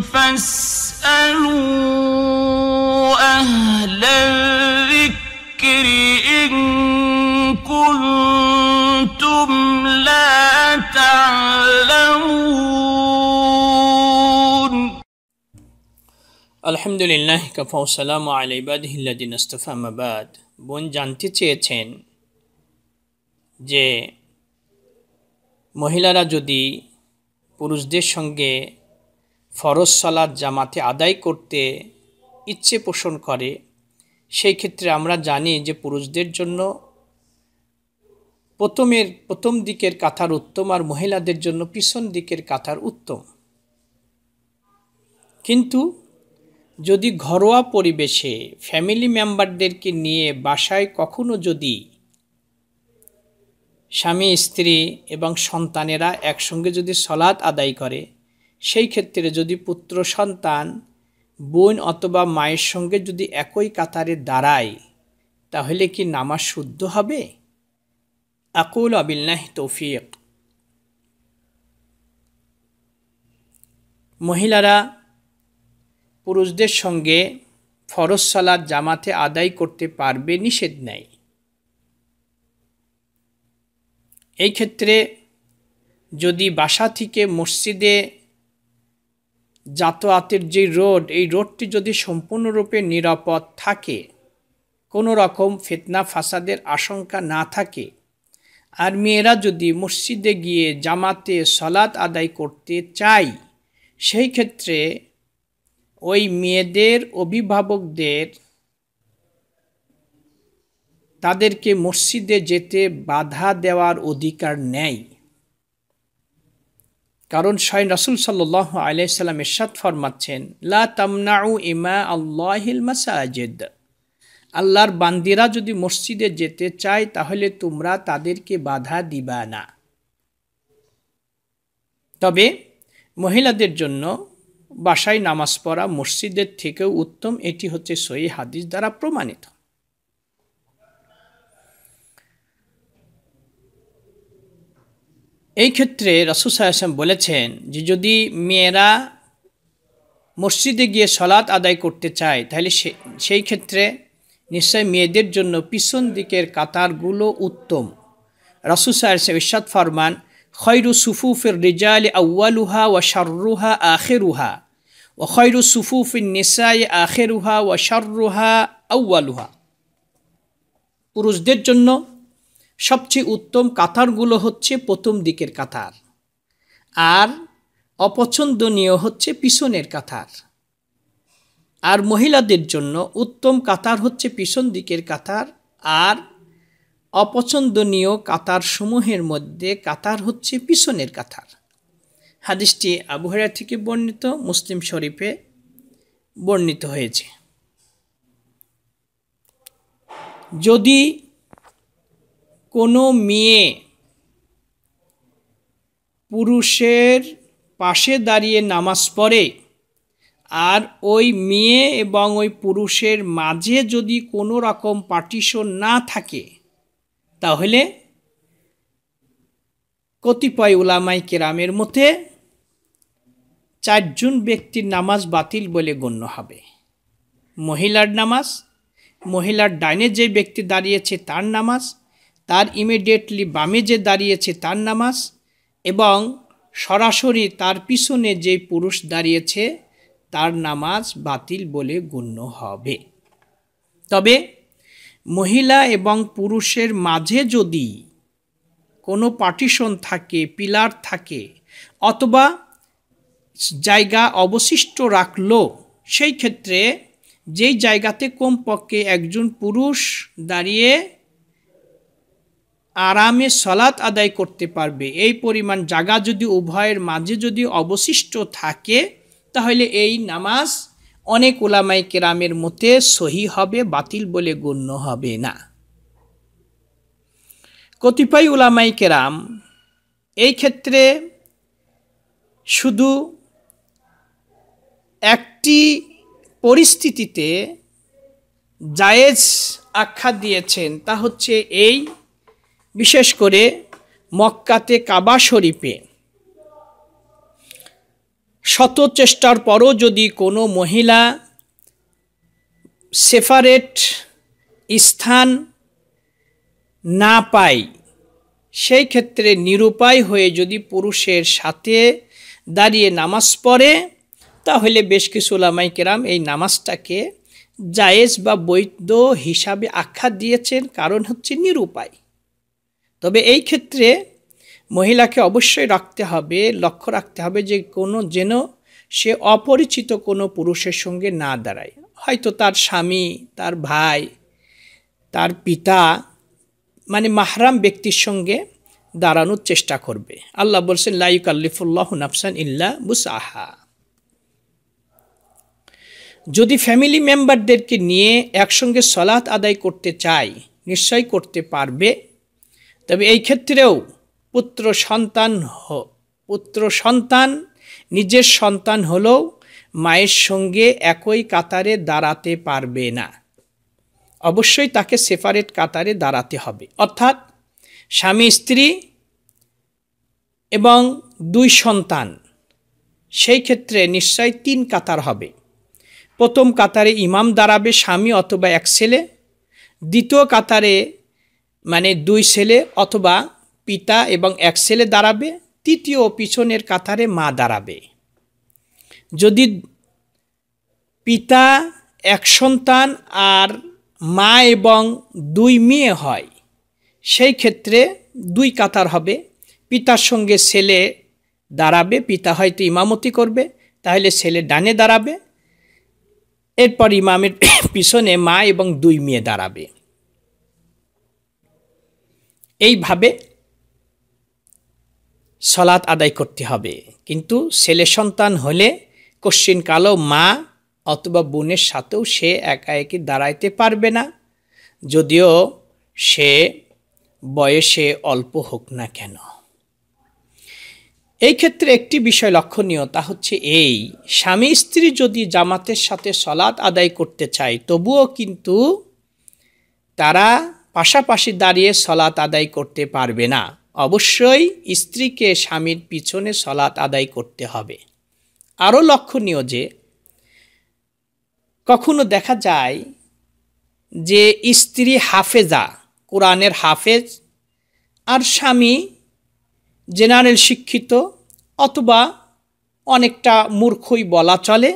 فاسألوا أهل الذكر إن كنتم لا تعلمون الحمد لله كفى والسلام على عباده الذين استفى بعد বোন জানতে চেয়েছেন যে মহিলারা যদি পুরুষদের সঙ্গে ফরজ সালাদ জামাতে আদায় করতে ইচ্ছে পোষণ করে সেই ক্ষেত্রে আমরা জানি যে পুরুষদের জন্য প্রথমের প্রথম দিকের কাথার উত্তম আর মহিলাদের জন্য পিছন দিকের কাথার উত্তম কিন্তু যদি ঘরোয়া পরিবেশে ফ্যামিলি মেম্বারদেরকে নিয়ে বাসায় কখনো যদি স্বামী স্ত্রী এবং সন্তানেরা একসঙ্গে যদি সলাৎ আদায় করে সেই ক্ষেত্রে যদি পুত্র সন্তান বোন অথবা মায়ের সঙ্গে যদি একই কাতারে দাঁড়ায় তাহলে কি নামাজ শুদ্ধ হবে আকুল আবিল্লাহ তৌফিক মহিলারা পুরুষদের সঙ্গে ফরজ সালাদ জামাতে আদায় করতে পারবে নিষেধ নেই এই ক্ষেত্রে যদি বাসা থেকে মসজিদে যাতায়াতের যে রোড এই রোডটি যদি সম্পূর্ণরূপে নিরাপদ থাকে কোনো রকম ফেতনা ফাসাদের আশঙ্কা না থাকে আর মেয়েরা যদি মসজিদে গিয়ে জামাতে সলাদ আদায় করতে চাই সেই ক্ষেত্রে ওই মেয়েদের অভিভাবকদের তাদেরকে মসজিদে যেতে বাধা দেওয়ার অধিকার নেয় কারণ শাহিন রাসুল সাল্লাহ আলাইসাল্লাম ইরশাদ ফরমাচ্ছেন লা তামনাউ ইমা আল্লাহিল মাসাজিদ আল্লাহর বান্দিরা যদি মসজিদে যেতে চায় তাহলে তোমরা তাদেরকে বাধা দিবা না তবে মহিলাদের জন্য বাসায় নামাজ পড়া মসজিদের থেকেও উত্তম এটি হচ্ছে সই হাদিস দ্বারা প্রমাণিত এই ক্ষেত্রে রাসুল সাহাশাম বলেছেন যে যদি মেয়েরা মসজিদে গিয়ে সলাৎ আদায় করতে চায় তাহলে সেই ক্ষেত্রে নিশ্চয় মেয়েদের জন্য পিছন দিকের কাতারগুলো উত্তম রাসুল সাহাশাম ইসাদ ফরমান খৈরু সুফুফের রিজাল আউ্লুহা ও শাররুহা আখেরুহা ও খৈরু সুফুফের নিসাই আখেরুহা ও শাররুহা আউ্লুহা পুরুষদের জন্য সবচেয়ে উত্তম কাতারগুলো হচ্ছে প্রথম দিকের কাতার আর অপছন্দনীয় হচ্ছে পিছনের কাতার আর মহিলাদের জন্য উত্তম কাতার হচ্ছে পিছন দিকের কাতার আর অপছন্দনীয় কাতার সমূহের মধ্যে কাতার হচ্ছে পিছনের কাতার হাদিসটি আবহাওয়া থেকে বর্ণিত মুসলিম শরীফে বর্ণিত হয়েছে যদি কোনো মেয়ে পুরুষের পাশে দাঁড়িয়ে নামাজ পড়ে আর ওই মেয়ে এবং ওই পুরুষের মাঝে যদি কোনো রকম পার্টিশন না থাকে তাহলে কতিপয় ওলামাই কেরামের মতে চারজন ব্যক্তির নামাজ বাতিল বলে গণ্য হবে মহিলার নামাজ মহিলার ডাইনে যে ব্যক্তি দাঁড়িয়েছে তার নামাজ তার ইমিডিয়েটলি বামে যে দাঁড়িয়েছে তার নামাজ এবং সরাসরি তার পিছনে যে পুরুষ দাঁড়িয়েছে তার নামাজ বাতিল বলে গণ্য হবে তবে মহিলা এবং পুরুষের মাঝে যদি কোনো পার্টিশন থাকে পিলার থাকে অথবা জায়গা অবশিষ্ট রাখলো সেই ক্ষেত্রে যেই জায়গাতে কমপক্ষে একজন পুরুষ দাঁড়িয়ে আরামে সলাৎ আদায় করতে পারবে এই পরিমাণ জাগা যদি উভয়ের মাঝে যদি অবশিষ্ট থাকে তাহলে এই নামাজ অনেক ওলামাই কেরামের মতে সহি হবে বাতিল বলে গণ্য হবে না কতিপয় ওলামাই কেরাম এই ক্ষেত্রে শুধু একটি পরিস্থিতিতে জায়েজ আখ্যা দিয়েছেন তা হচ্ছে এই বিশেষ করে মক্কাতে কাবা শরীফে শত চেষ্টার পরও যদি কোনো মহিলা সেফারেট স্থান না পায় সেই ক্ষেত্রে নিরুপায় হয়ে যদি পুরুষের সাথে দাঁড়িয়ে নামাজ পড়ে তাহলে বেশ কিছু ওলামাই কেরাম এই নামাজটাকে জায়েজ বা বৈধ হিসাবে আখ্যা দিয়েছেন কারণ হচ্ছে নিরুপায় তবে এই ক্ষেত্রে মহিলাকে অবশ্যই রাখতে হবে লক্ষ্য রাখতে হবে যে কোনো যেন সে অপরিচিত কোনো পুরুষের সঙ্গে না দাঁড়ায় হয়তো তার স্বামী তার ভাই তার পিতা মানে মাহরাম ব্যক্তির সঙ্গে দাঁড়ানোর চেষ্টা করবে আল্লাহ বলছেন লাইক আল্লিফুল্লাহ নাফসান ইল্লা বুসাহা যদি ফ্যামিলি মেম্বারদেরকে নিয়ে একসঙ্গে সলাৎ আদায় করতে চায় নিশ্চয় করতে পারবে তবে এই ক্ষেত্রেও পুত্র সন্তান পুত্র সন্তান নিজের সন্তান হলেও মায়ের সঙ্গে একই কাতারে দাঁড়াতে পারবে না অবশ্যই তাকে সেপারেট কাতারে দাঁড়াতে হবে অর্থাৎ স্বামী স্ত্রী এবং দুই সন্তান সেই ক্ষেত্রে নিশ্চয় তিন কাতার হবে প্রথম কাতারে ইমাম দাঁড়াবে স্বামী অথবা এক ছেলে দ্বিতীয় কাতারে মানে দুই ছেলে অথবা পিতা এবং এক ছেলে দাঁড়াবে তৃতীয় পিছনের কাতারে মা দাঁড়াবে যদি পিতা এক সন্তান আর মা এবং দুই মেয়ে হয় সেই ক্ষেত্রে দুই কাতার হবে পিতার সঙ্গে ছেলে দাঁড়াবে পিতা হয়তো ইমামতি করবে তাহলে ছেলে ডানে দাঁড়াবে এরপর ইমামের পিছনে মা এবং দুই মেয়ে দাঁড়াবে এইভাবে সলাৎ আদায় করতে হবে কিন্তু ছেলে সন্তান হলে কশ্চিন কালো মা অথবা বোনের সাথেও সে একা একই দাঁড়াইতে পারবে না যদিও সে বয়সে অল্প হোক না কেন এই ক্ষেত্রে একটি বিষয় লক্ষণীয় তা হচ্ছে এই স্বামী স্ত্রী যদি জামাতের সাথে সলাৎ আদায় করতে চায় তবুও কিন্তু তারা পাশাপাশি দাঁড়িয়ে সলাত আদায় করতে পারবে না অবশ্যই স্ত্রীকে স্বামীর পিছনে সলাত আদায় করতে হবে আরও লক্ষণীয় যে কখনো দেখা যায় যে স্ত্রী হাফেজা কোরআনের হাফেজ আর স্বামী জেনারেল শিক্ষিত অথবা অনেকটা মূর্খই বলা চলে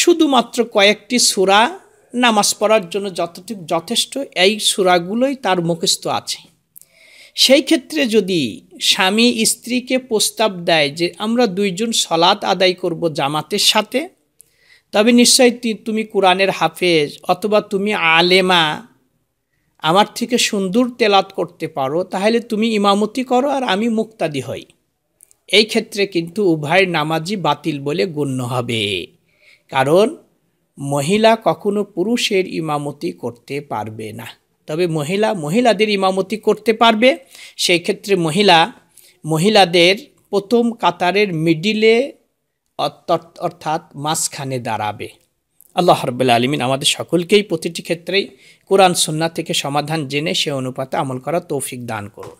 শুধুমাত্র কয়েকটি সুরা নামাজ পড়ার জন্য যতটুকু যথেষ্ট এই সুরাগুলোই তার মুখস্থ আছে সেই ক্ষেত্রে যদি স্বামী স্ত্রীকে প্রস্তাব দেয় যে আমরা দুইজন সলাদ আদায় করব জামাতের সাথে তবে নিশ্চয়ই তুমি কোরআনের হাফেজ অথবা তুমি আলেমা আমার থেকে সুন্দর তেলাত করতে পারো তাহলে তুমি ইমামতি করো আর আমি মুক্তাদি হই এই ক্ষেত্রে কিন্তু উভয়ের নামাজি বাতিল বলে গণ্য হবে কারণ মহিলা কখনো পুরুষের ইমামতি করতে পারবে না তবে মহিলা মহিলাদের ইমামতি করতে পারবে সেই ক্ষেত্রে মহিলা মহিলাদের প্রথম কাতারের মিডিলে অর্থাৎ মাঝখানে দাঁড়াবে আল্লাহ হরবুল্লা আলমিন আমাদের সকলকেই প্রতিটি ক্ষেত্রেই কোরআন সন্না থেকে সমাধান জেনে সে অনুপাতে আমল করা তৌফিক দান করুন